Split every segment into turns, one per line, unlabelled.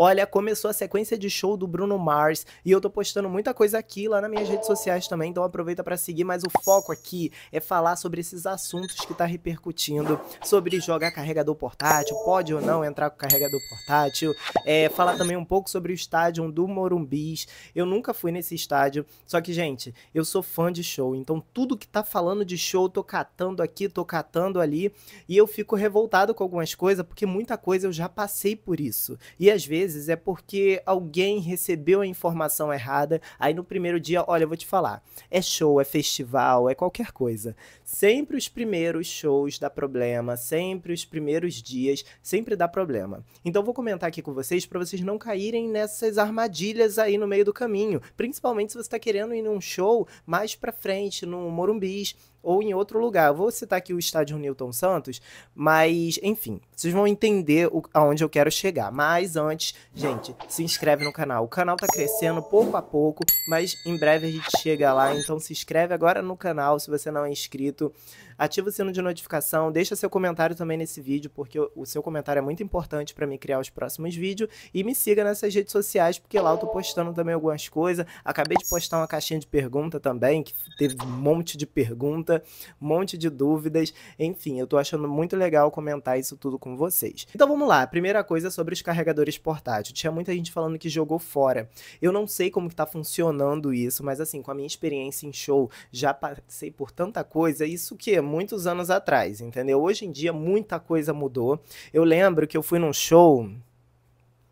Olha, começou a sequência de show do Bruno Mars e eu tô postando muita coisa aqui lá nas minhas redes sociais também, então aproveita para seguir, mas o foco aqui é falar sobre esses assuntos que tá repercutindo, sobre jogar carregador portátil, pode ou não entrar com carregador portátil, é, falar também um pouco sobre o estádio do Morumbis. Eu nunca fui nesse estádio, só que, gente, eu sou fã de show, então tudo que tá falando de show, tô catando aqui, tô catando ali, e eu fico revoltado com algumas coisas, porque muita coisa eu já passei por isso. E às vezes vezes é porque alguém recebeu a informação errada, aí no primeiro dia, olha, eu vou te falar, é show, é festival, é qualquer coisa. Sempre os primeiros shows dá problema, sempre os primeiros dias, sempre dá problema. Então vou comentar aqui com vocês para vocês não caírem nessas armadilhas aí no meio do caminho, principalmente se você está querendo ir num show mais para frente, no Morumbis, ou em outro lugar. vou citar aqui o estádio Newton Santos, mas enfim, vocês vão entender o, aonde eu quero chegar. Mas antes, gente, se inscreve no canal. O canal tá crescendo pouco a pouco, mas em breve a gente chega lá, então se inscreve agora no canal se você não é inscrito. Ativa o sino de notificação, deixa seu comentário também nesse vídeo, porque o seu comentário é muito importante para mim criar os próximos vídeos. E me siga nessas redes sociais, porque lá eu tô postando também algumas coisas. Acabei de postar uma caixinha de pergunta também, que teve um monte de pergunta, um monte de dúvidas. Enfim, eu tô achando muito legal comentar isso tudo com vocês. Então vamos lá, primeira coisa é sobre os carregadores portáteis. Tinha muita gente falando que jogou fora. Eu não sei como que tá funcionando isso, mas assim, com a minha experiência em show, já passei por tanta coisa, isso que é muitos anos atrás, entendeu? Hoje em dia muita coisa mudou. Eu lembro que eu fui num show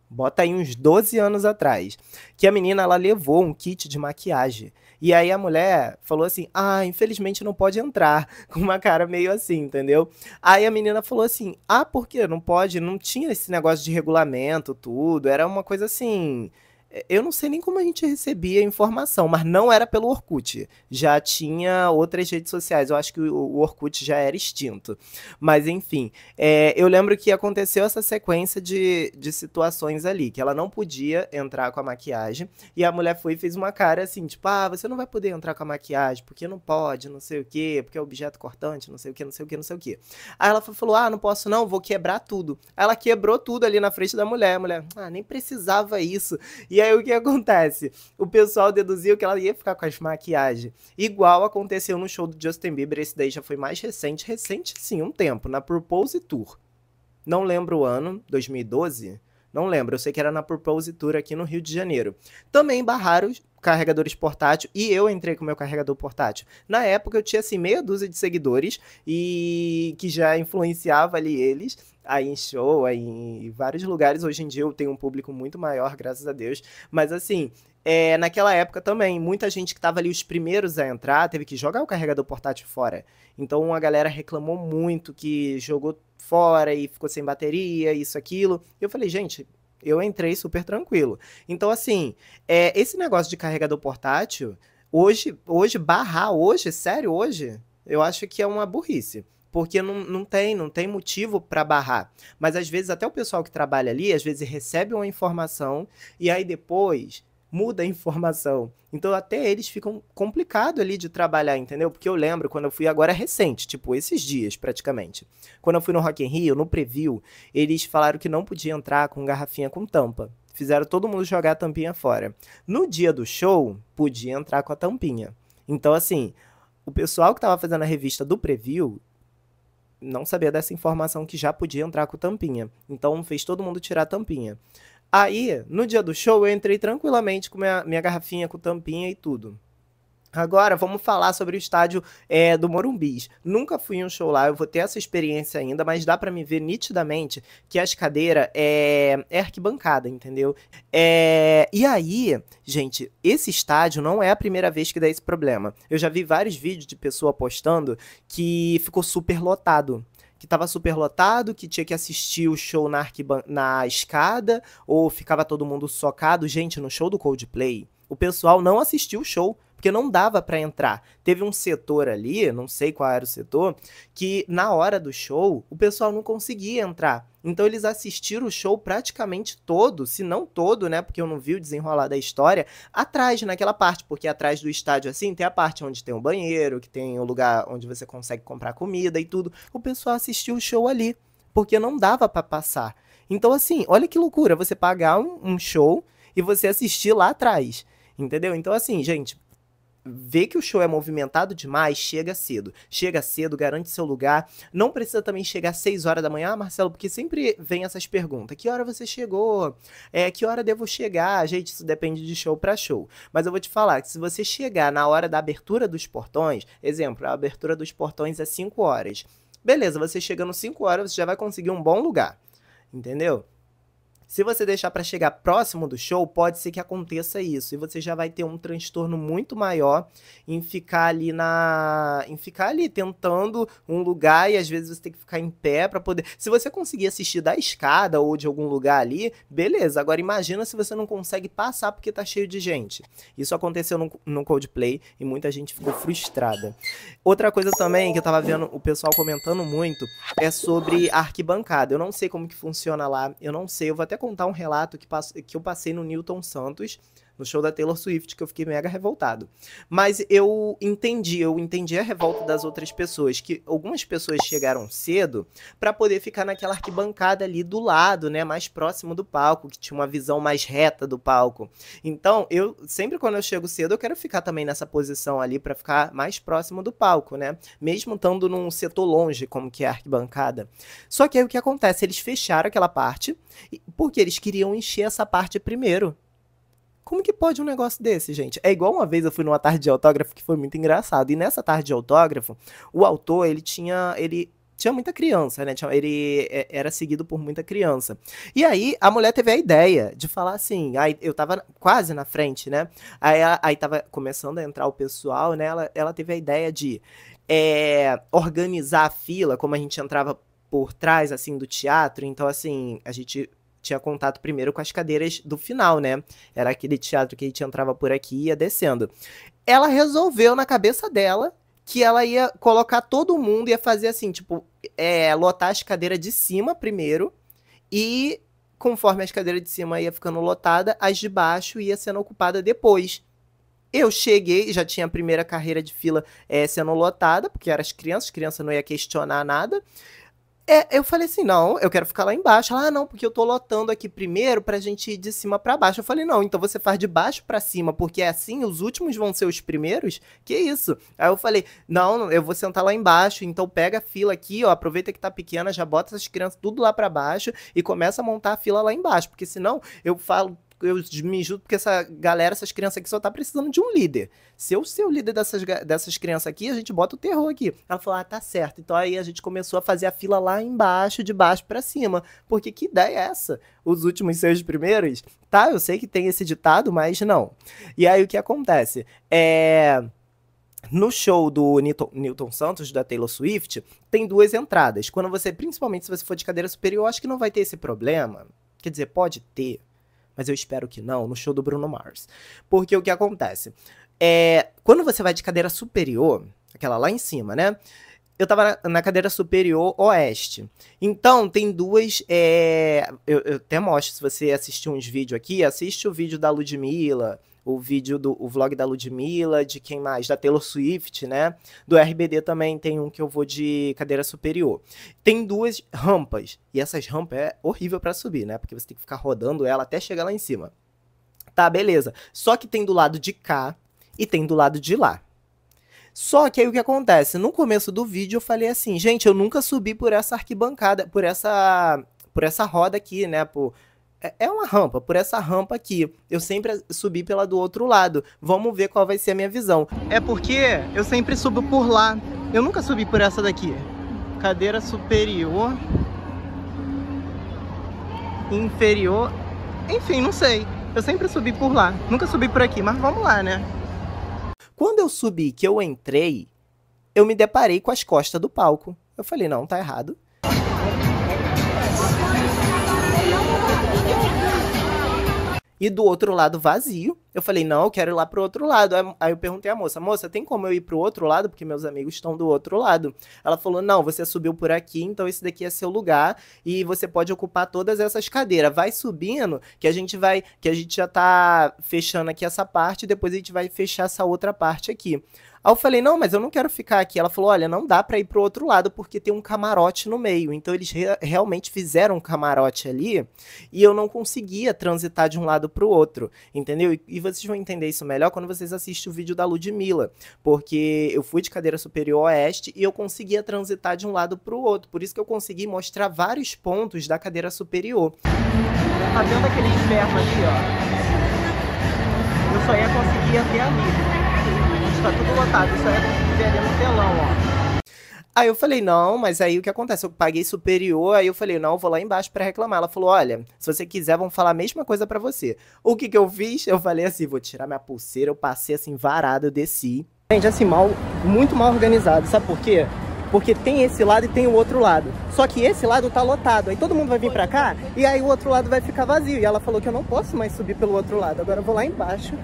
bota aí uns 12 anos atrás, que a menina ela levou um kit de maquiagem. E aí a mulher falou assim: "Ah, infelizmente não pode entrar", com uma cara meio assim, entendeu? Aí a menina falou assim: "Ah, por quê? Não pode, não tinha esse negócio de regulamento, tudo, era uma coisa assim, eu não sei nem como a gente recebia a informação, mas não era pelo Orkut. Já tinha outras redes sociais. Eu acho que o Orkut já era extinto. Mas, enfim, é, eu lembro que aconteceu essa sequência de, de situações ali, que ela não podia entrar com a maquiagem. E a mulher foi e fez uma cara assim, tipo, ah, você não vai poder entrar com a maquiagem, porque não pode, não sei o quê, porque é objeto cortante, não sei o quê, não sei o quê, não sei o quê. Aí ela falou, ah, não posso não, vou quebrar tudo. Aí ela quebrou tudo ali na frente da mulher. A mulher, ah, nem precisava isso. E aí, aí o que acontece? O pessoal deduziu que ela ia ficar com as maquiagens. Igual aconteceu no show do Justin Bieber, esse daí já foi mais recente, recente sim, um tempo, na Propose Tour. Não lembro o ano, 2012? Não lembro, eu sei que era na Propose Tour aqui no Rio de Janeiro. Também barraram carregadores portátil e eu entrei com meu carregador portátil. Na época eu tinha assim meia dúzia de seguidores e que já influenciava ali eles aí em show, aí em vários lugares. Hoje em dia eu tenho um público muito maior, graças a Deus. Mas assim, é, naquela época também, muita gente que estava ali os primeiros a entrar teve que jogar o carregador portátil fora. Então a galera reclamou muito que jogou fora e ficou sem bateria, isso, aquilo. E eu falei, gente, eu entrei super tranquilo. Então, assim, é, esse negócio de carregador portátil, hoje, hoje, barrar hoje, sério, hoje, eu acho que é uma burrice porque não, não tem, não tem motivo para barrar. Mas às vezes até o pessoal que trabalha ali, às vezes recebe uma informação e aí depois muda a informação. Então até eles ficam complicado ali de trabalhar, entendeu? Porque eu lembro quando eu fui agora recente, tipo esses dias praticamente. Quando eu fui no Rock in Rio, no preview, eles falaram que não podia entrar com garrafinha com tampa. Fizeram todo mundo jogar a tampinha fora. No dia do show, podia entrar com a tampinha. Então assim, o pessoal que estava fazendo a revista do preview não sabia dessa informação que já podia entrar com tampinha. Então fez todo mundo tirar a tampinha. Aí, no dia do show, eu entrei tranquilamente com minha, minha garrafinha, com tampinha e tudo. Agora, vamos falar sobre o estádio é, do Morumbis. Nunca fui em um show lá, eu vou ter essa experiência ainda, mas dá para me ver nitidamente que as cadeiras é, é arquibancada, entendeu? É, e aí, gente, esse estádio não é a primeira vez que dá esse problema. Eu já vi vários vídeos de pessoa postando que ficou super lotado que tava super lotado, que tinha que assistir o show na, na escada, ou ficava todo mundo socado. Gente, no show do Coldplay, o pessoal não assistiu o show, porque não dava para entrar. Teve um setor ali, não sei qual era o setor, que na hora do show o pessoal não conseguia entrar. Então eles assistiram o show praticamente todo, se não todo, né? Porque eu não vi o desenrolar da história, atrás, naquela parte, porque atrás do estádio, assim, tem a parte onde tem o um banheiro, que tem o lugar onde você consegue comprar comida e tudo. O pessoal assistiu o show ali, porque não dava para passar. Então, assim, olha que loucura você pagar um, um show e você assistir lá atrás. Entendeu? Então, assim, gente, vê que o show é movimentado demais, chega cedo. Chega cedo, garante seu lugar. Não precisa também chegar às 6 horas da manhã, ah, Marcelo, porque sempre vem essas perguntas. Que hora você chegou? É, que hora devo chegar? Gente, isso depende de show para show. Mas eu vou te falar que se você chegar na hora da abertura dos portões, exemplo, a abertura dos portões é 5 horas. Beleza, você chegando 5 horas, você já vai conseguir um bom lugar. Entendeu? Se você deixar para chegar próximo do show, pode ser que aconteça isso e você já vai ter um transtorno muito maior em ficar ali na, em ficar ali tentando um lugar e às vezes você tem que ficar em pé para poder. Se você conseguir assistir da escada ou de algum lugar ali, beleza. Agora imagina se você não consegue passar porque tá cheio de gente. Isso aconteceu no, no Coldplay e muita gente ficou frustrada. Outra coisa também que eu tava vendo o pessoal comentando muito é sobre arquibancada. Eu não sei como que funciona lá, eu não sei, eu vou até até contar um relato que, que eu passei no Newton Santos no show da Taylor Swift, que eu fiquei mega revoltado. Mas eu entendi, eu entendi a revolta das outras pessoas, que algumas pessoas chegaram cedo para poder ficar naquela arquibancada ali do lado, né, mais próximo do palco, que tinha uma visão mais reta do palco. Então, eu sempre quando eu chego cedo, eu quero ficar também nessa posição ali para ficar mais próximo do palco, né? Mesmo estando num setor longe, como que é a arquibancada. Só que aí o que acontece? Eles fecharam aquela parte porque eles queriam encher essa parte primeiro. Como que pode um negócio desse, gente? É igual uma vez eu fui numa tarde de autógrafo que foi muito engraçado. E nessa tarde de autógrafo, o autor, ele tinha, ele tinha muita criança, né? ele é, era seguido por muita criança. E aí a mulher teve a ideia de falar assim. Aí eu tava quase na frente, né? Aí, aí tava começando a entrar o pessoal, né? Ela, ela teve a ideia de é, organizar a fila, como a gente entrava por trás, assim, do teatro. Então, assim, a gente tinha contato primeiro com as cadeiras do final, né? Era aquele teatro que a gente entrava por aqui e ia descendo. Ela resolveu na cabeça dela que ela ia colocar todo mundo, ia fazer assim, tipo, é, lotar as cadeiras de cima primeiro e conforme as cadeiras de cima ia ficando lotada, as de baixo ia sendo ocupada depois. Eu cheguei, já tinha a primeira carreira de fila é, sendo lotada, porque eram as crianças, criança não ia questionar nada. É, eu falei assim, não, eu quero ficar lá embaixo. Ela, ah, não, porque eu tô lotando aqui primeiro pra gente ir de cima para baixo. Eu falei, não, então você faz de baixo para cima, porque é assim os últimos vão ser os primeiros? Que isso? Aí eu falei, não, eu vou sentar lá embaixo, então pega a fila aqui, ó, aproveita que tá pequena, já bota essas crianças tudo lá para baixo e começa a montar a fila lá embaixo, porque senão eu falo eu me junto porque essa galera, essas crianças aqui só tá precisando de um líder. Se eu ser o líder dessas, dessas crianças aqui, a gente bota o terror aqui. Ela falou, ah, tá certo. Então aí a gente começou a fazer a fila lá embaixo, de baixo para cima. Porque que ideia é essa? Os últimos os primeiros? Tá, eu sei que tem esse ditado, mas não. E aí o que acontece? É... No show do Newton, Newton, Santos, da Taylor Swift, tem duas entradas. Quando você, principalmente se você for de cadeira superior, acho que não vai ter esse problema. Quer dizer, pode ter mas eu espero que não, no show do Bruno Mars. Porque o que acontece? É, quando você vai de cadeira superior, aquela lá em cima, né? eu tava na, cadeira superior oeste. Então, tem duas. É... Eu, eu, até mostro, se você assistiu uns vídeos aqui, assiste o vídeo da Ludmilla, o vídeo do o vlog da Ludmilla, de quem mais? Da Taylor Swift, né? Do RBD também tem um que eu vou de cadeira superior. Tem duas rampas, e essas rampas é horrível para subir, né? Porque você tem que ficar rodando ela até chegar lá em cima. Tá, beleza. Só que tem do lado de cá e tem do lado de lá. Só que aí o que acontece? No começo do vídeo eu falei assim, gente, eu nunca subi por essa arquibancada, por essa por essa roda aqui, né? Por, é, é uma rampa, por essa rampa aqui. Eu sempre subi pela do outro lado. Vamos ver qual vai ser a minha visão. É porque eu sempre subo por lá. Eu nunca subi por essa daqui. Cadeira superior. Inferior. Enfim, não sei. Eu sempre subi por lá. Nunca subi por aqui, mas vamos lá, né? Quando eu subi, que eu entrei, eu me deparei com as costas do palco. Eu falei, não, tá errado. e do outro lado vazio. Eu falei, não, eu quero ir lá pro outro lado. Aí eu perguntei à moça, moça, tem como eu ir pro outro lado? Porque meus amigos estão do outro lado. Ela falou, não, você subiu por aqui, então esse daqui é seu lugar e você pode ocupar todas essas cadeiras. Vai subindo, que a gente vai, que a gente já tá fechando aqui essa parte, depois a gente vai fechar essa outra parte aqui. Aí eu falei, não, mas eu não quero ficar aqui. Ela falou, olha, não dá para ir pro outro lado porque tem um camarote no meio. Então eles re realmente fizeram um camarote ali e eu não conseguia transitar de um lado pro outro, entendeu? E, e vocês vão entender isso melhor quando vocês assistem o vídeo da Ludmilla, porque eu fui de cadeira superior oeste e eu conseguia transitar de um lado pro outro. Por isso que eu consegui mostrar vários pontos da cadeira superior. Tá vendo aquele inferno ali, ó? Eu só ia conseguir até ali gente, tá tudo lotado, isso aí é vender no telão, ó. Aí eu falei, não, mas aí o que acontece? Eu paguei superior, aí eu falei, não, eu vou lá embaixo para reclamar. Ela falou, olha, se você quiser, vão falar a mesma coisa para você. O que que eu fiz? Eu falei assim, vou tirar minha pulseira, eu passei assim, varado, eu desci. Gente, assim, mal, muito mal organizado, sabe por quê? Porque tem esse lado e tem o outro lado. Só que esse lado tá lotado, aí todo mundo vai vir pra cá, e aí o outro lado vai ficar vazio. E ela falou que eu não posso mais subir pelo outro lado, agora eu vou lá embaixo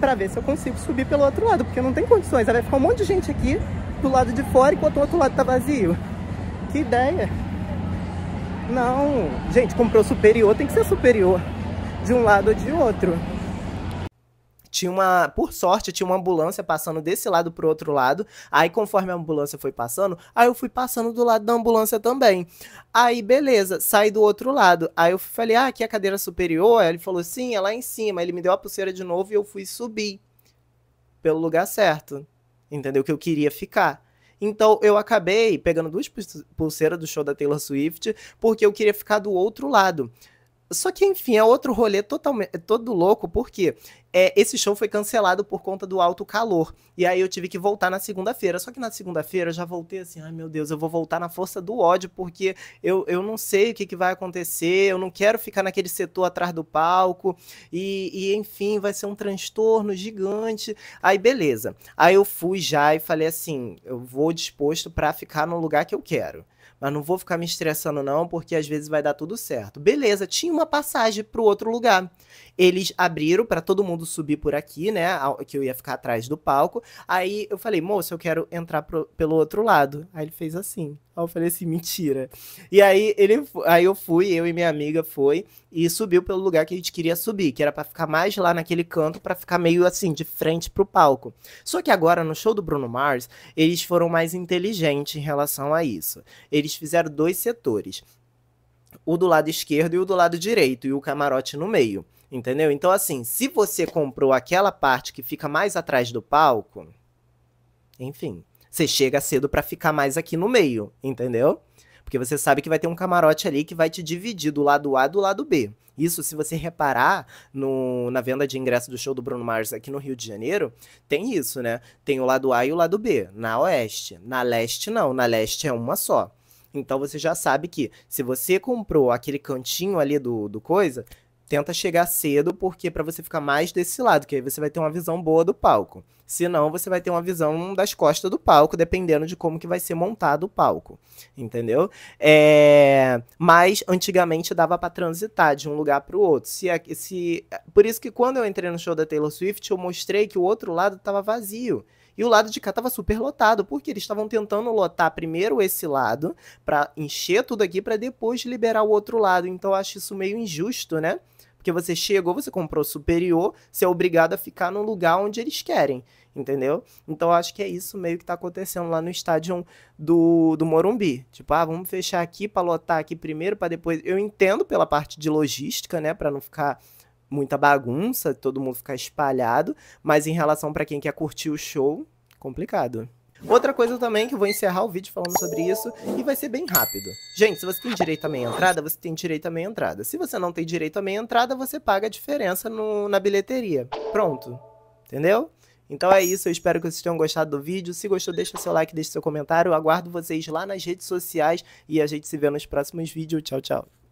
para ver se eu consigo subir pelo outro lado, porque não tem condições. Aí vai ficar um monte de gente aqui do lado de fora enquanto o outro lado tá vazio. Que ideia! Não, gente, comprou superior, tem que ser superior de um lado ou de outro tinha uma. Por sorte, tinha uma ambulância passando desse lado pro outro lado. Aí, conforme a ambulância foi passando, aí eu fui passando do lado da ambulância também. Aí, beleza, saí do outro lado. Aí eu falei, ah, aqui é a cadeira superior. Aí ele falou, sim, é lá em cima. Aí ele me deu a pulseira de novo e eu fui subir pelo lugar certo. Entendeu? Que eu queria ficar. Então eu acabei pegando duas pulseiras do show da Taylor Swift, porque eu queria ficar do outro lado. Só que, enfim, é outro rolê totalmente é todo louco, porque é, esse show foi cancelado por conta do alto calor. E aí eu tive que voltar na segunda-feira. Só que na segunda-feira eu já voltei assim, ai meu Deus, eu vou voltar na força do ódio, porque eu, eu não sei o que, que vai acontecer, eu não quero ficar naquele setor atrás do palco. E, e, enfim, vai ser um transtorno gigante. Aí, beleza. Aí eu fui já e falei assim: eu vou disposto para ficar no lugar que eu quero mas ah, não vou ficar me estressando não, porque às vezes vai dar tudo certo. Beleza, tinha uma passagem para o outro lugar. Eles abriram para todo mundo subir por aqui, né? Que eu ia ficar atrás do palco. Aí eu falei, moço, eu quero entrar pro, pelo outro lado. Aí ele fez assim. Aí eu falei assim, mentira. E aí ele, aí eu fui, eu e minha amiga foi e subiu pelo lugar que a gente queria subir, que era para ficar mais lá naquele canto, para ficar meio assim de frente pro palco. Só que agora no show do Bruno Mars, eles foram mais inteligentes em relação a isso. Eles fizeram dois setores o do lado esquerdo e o do lado direito, e o camarote no meio. Entendeu? Então, assim, se você comprou aquela parte que fica mais atrás do palco, enfim, você chega cedo para ficar mais aqui no meio, entendeu? Porque você sabe que vai ter um camarote ali que vai te dividir do lado A do lado B. Isso, se você reparar no, na venda de ingresso do show do Bruno Mars aqui no Rio de Janeiro, tem isso, né? Tem o lado A e o lado B, na oeste. Na leste, não. Na leste é uma só. Então você já sabe que se você comprou aquele cantinho ali do, do coisa, tenta chegar cedo, porque para você ficar mais desse lado, que aí você vai ter uma visão boa do palco. Senão você vai ter uma visão das costas do palco, dependendo de como que vai ser montado o palco, entendeu? É... Mas antigamente dava para transitar de um lugar para o outro. Se, se... Por isso que quando eu entrei no show da Taylor Swift, eu mostrei que o outro lado estava vazio. E o lado de cá tava super lotado, porque eles estavam tentando lotar primeiro esse lado para encher tudo aqui para depois liberar o outro lado. Então eu acho isso meio injusto, né? Porque você chegou, você comprou superior, você é obrigado a ficar no lugar onde eles querem, entendeu? Então acho que é isso meio que tá acontecendo lá no estádio do, do Morumbi. Tipo, ah, vamos fechar aqui para lotar aqui primeiro, para depois. Eu entendo pela parte de logística, né, para não ficar muita bagunça, todo mundo ficar espalhado, mas em relação para quem quer curtir o show, complicado. Outra coisa também que eu vou encerrar o vídeo falando sobre isso e vai ser bem rápido. Gente, se você tem direito à meia entrada, você tem direito à meia entrada. Se você não tem direito à meia entrada, você paga a diferença no, na bilheteria. Pronto. Entendeu? Então é isso, eu espero que vocês tenham gostado do vídeo. Se gostou, deixa seu like, deixa seu comentário. Eu aguardo vocês lá nas redes sociais e a gente se vê nos próximos vídeos. Tchau, tchau.